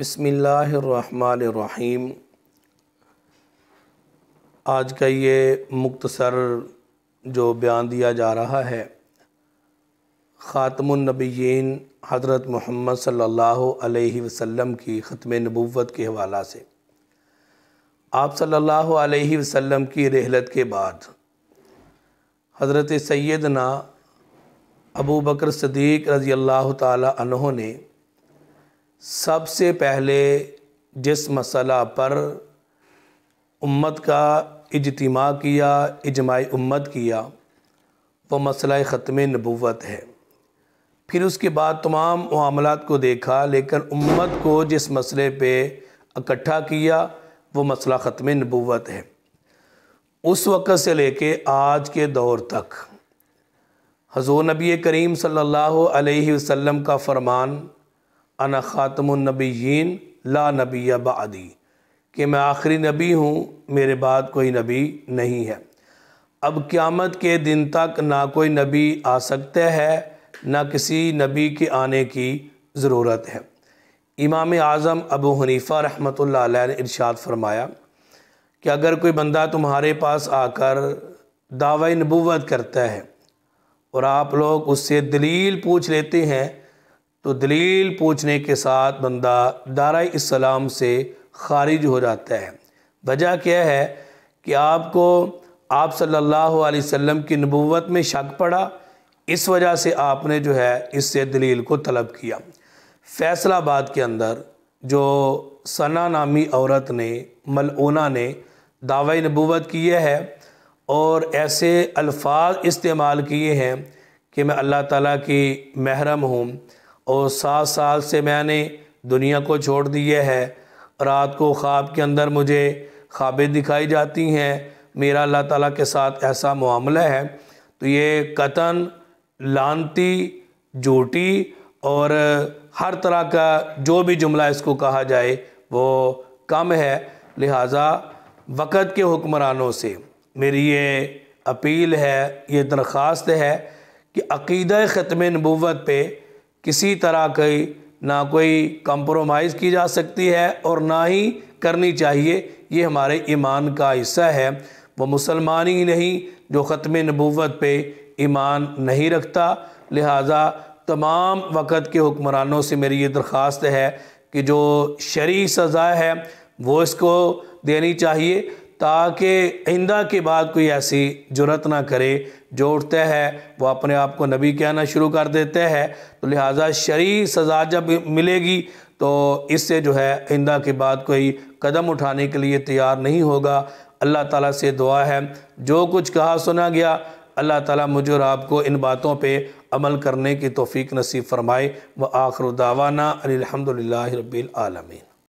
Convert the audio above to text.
بسم اللہ الرحمن الرحیم آج کا یہ مختصر جو بیان دیا جا رہا ہے خاتم النبیین حضرت محمد صلی اللہ علیہ وسلم کی ختم نبوت کے حوالہ سے آپ صلی اللہ علیہ وسلم کی رحلت کے بعد حضرت سیدنا ابو بکر صدیق رضی اللہ تعالی عنہ نے سب سے پہلے جس مسئلہ پر امت کا اجتماع کیا اجماع امت کیا وہ مسئلہ ختم نبوت ہے پھر اس کے بعد تمام معاملات کو دیکھا لیکن امت کو جس مسئلے پہ اکٹھا کیا وہ مسئلہ ختم نبوت ہے اس وقت سے لے کے آج کے دور تک حضور نبی کریم صلی اللہ علیہ وسلم کا فرمان انا خاتم النبیین لا نبی بعدی کہ میں آخری نبی ہوں میرے بعد کوئی نبی نہیں ہے اب قیامت کے دن تک نہ کوئی نبی آ سکتا ہے نہ کسی نبی کے آنے کی ضرورت ہے امام اعظم ابو حنیفہ رحمۃ اللہ علیہ نے ارشاد فرمایا کہ اگر کوئی بندہ تمہارے پاس آ کر دعوی نبوت کرتا ہے اور آپ لوگ اس سے دلیل پوچھ لیتے ہیں تو دلیل پوچھنے کے ساتھ بندہ اسلام سے خارج ہو جاتا ہے وجہ کیا ہے کہ آپ کو آپ صلی اللہ علیہ وسلم کی نبوت میں شک پڑا اس وجہ سے آپ نے جو ہے اس سے دلیل کو طلب کیا فیصل آباد کے اندر جو ثنا نامی عورت نے ملعونہ نے دعوی نبوت کیا ہے اور ایسے الفاظ استعمال کیے ہیں کہ میں اللہ تعالیٰ کی محرم ہوں اور سات سال سے میں نے دنیا کو چھوڑ دیا ہے رات کو خواب کے اندر مجھے خوابیں دکھائی جاتی ہیں میرا اللہ تعالیٰ کے ساتھ ایسا معاملہ ہے تو یہ قطن لانتی جوٹی اور ہر طرح کا جو بھی جملہ اس کو کہا جائے وہ کم ہے لہٰذا وقت کے حکمرانوں سے میری یہ اپیل ہے یہ درخواست ہے کہ عقیدہ ختم نبوت پہ کسی طرح کی نہ کوئی کمپرومائز کی جا سکتی ہے اور نہ ہی کرنی چاہیے یہ ہمارے ایمان کا حصہ ہے وہ مسلمان ہی نہیں جو ختم نبوت پہ ایمان نہیں رکھتا لہٰذا تمام وقت کے حکمرانوں سے میری یہ درخواست ہے کہ جو شرعی سزا ہے وہ اس کو دینی چاہیے تاکہ آئندہ کے بعد کوئی ایسی جرت نہ کرے جو اٹھتا ہے وہ اپنے آپ کو نبی کہنا شروع کر دیتا ہے تو لہٰذا شرعی سزا جب ملے گی تو اس سے جو ہے آئندہ کے بعد کوئی قدم اٹھانے کے لیے تیار نہیں ہوگا اللہ تعالیٰ سے دعا ہے جو کچھ کہا سنا گیا اللہ تعالیٰ مجھے اور آپ کو ان باتوں پہ عمل کرنے کی توفیق نصیب فرمائے وہ آخر الحمدللہ رب الحمد للہ العالمین